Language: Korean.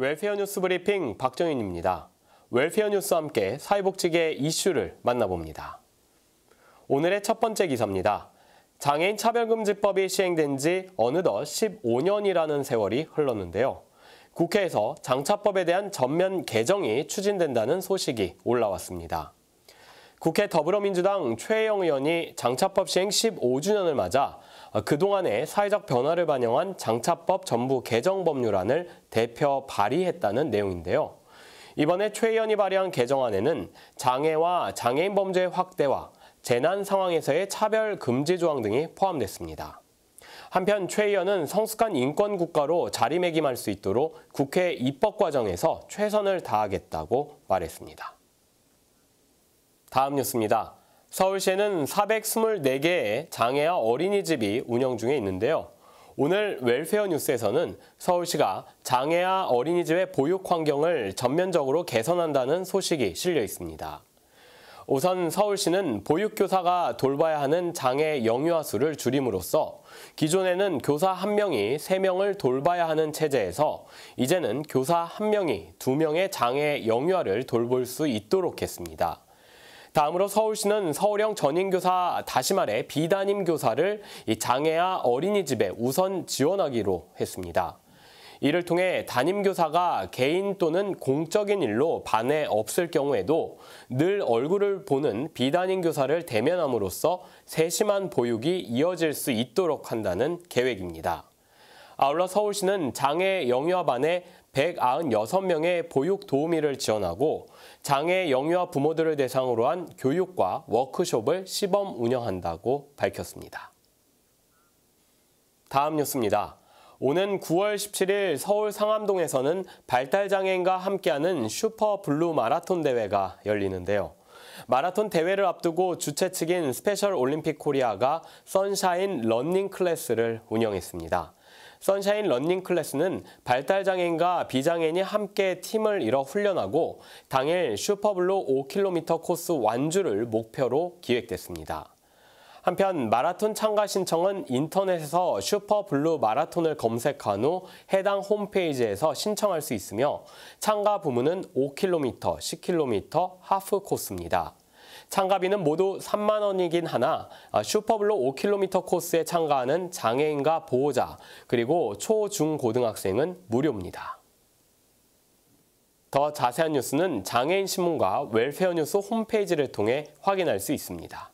웰페어 뉴스 브리핑 박정윤입니다. 웰페어 뉴스와 함께 사회복지계 이슈를 만나봅니다. 오늘의 첫 번째 기사입니다. 장애인 차별금지법이 시행된 지 어느덧 15년이라는 세월이 흘렀는데요. 국회에서 장차법에 대한 전면 개정이 추진된다는 소식이 올라왔습니다. 국회 더불어민주당 최혜영 의원이 장차법 시행 15주년을 맞아 아, 그동안의 사회적 변화를 반영한 장차법 전부 개정 법률안을 대표 발의했다는 내용인데요. 이번에 최 의원이 발의한 개정안에는 장애와 장애인 범죄 확대와 재난 상황에서의 차별 금지 조항 등이 포함됐습니다. 한편 최 의원은 성숙한 인권 국가로 자리매김할 수 있도록 국회 입법 과정에서 최선을 다하겠다고 말했습니다. 다음 뉴스입니다. 서울시에는 424개의 장애아 어린이집이 운영 중에 있는데요. 오늘 웰페어 뉴스에서는 서울시가 장애아 어린이집의 보육 환경을 전면적으로 개선한다는 소식이 실려 있습니다. 우선 서울시는 보육교사가 돌봐야 하는 장애 영유아 수를 줄임으로써 기존에는 교사 한명이 3명을 돌봐야 하는 체제에서 이제는 교사 한명이 2명의 장애 영유아를 돌볼 수 있도록 했습니다. 다음으로 서울시는 서울형 전임교사, 다시 말해 비단임 교사를 장애아 어린이집에 우선 지원하기로 했습니다. 이를 통해 담임교사가 개인 또는 공적인 일로 반에 없을 경우에도 늘 얼굴을 보는 비단임교사를 대면함으로써 세심한 보육이 이어질 수 있도록 한다는 계획입니다. 아울러 서울시는 장애 영유아반에 196명의 보육 도우미를 지원하고 장애 영유아 부모들을 대상으로 한 교육과 워크숍을 시범 운영한다고 밝혔습니다. 다음 뉴스입니다. 오는 9월 17일 서울 상암동에서는 발달장애인과 함께하는 슈퍼 블루 마라톤 대회가 열리는데요. 마라톤 대회를 앞두고 주최 측인 스페셜 올림픽 코리아가 선샤인 러닝 클래스를 운영했습니다. 선샤인 런닝 클래스는 발달장애인과 비장애인이 함께 팀을 이뤄 훈련하고 당일 슈퍼블루 5km 코스 완주를 목표로 기획됐습니다. 한편 마라톤 참가 신청은 인터넷에서 슈퍼블루 마라톤을 검색한 후 해당 홈페이지에서 신청할 수 있으며 참가 부문은 5km, 10km, 하프 코스입니다. 참가비는 모두 3만 원이긴 하나 아, 슈퍼블로 5km 코스에 참가하는 장애인과 보호자 그리고 초, 중, 고등학생은 무료입니다. 더 자세한 뉴스는 장애인신문과 웰페어뉴스 홈페이지를 통해 확인할 수 있습니다.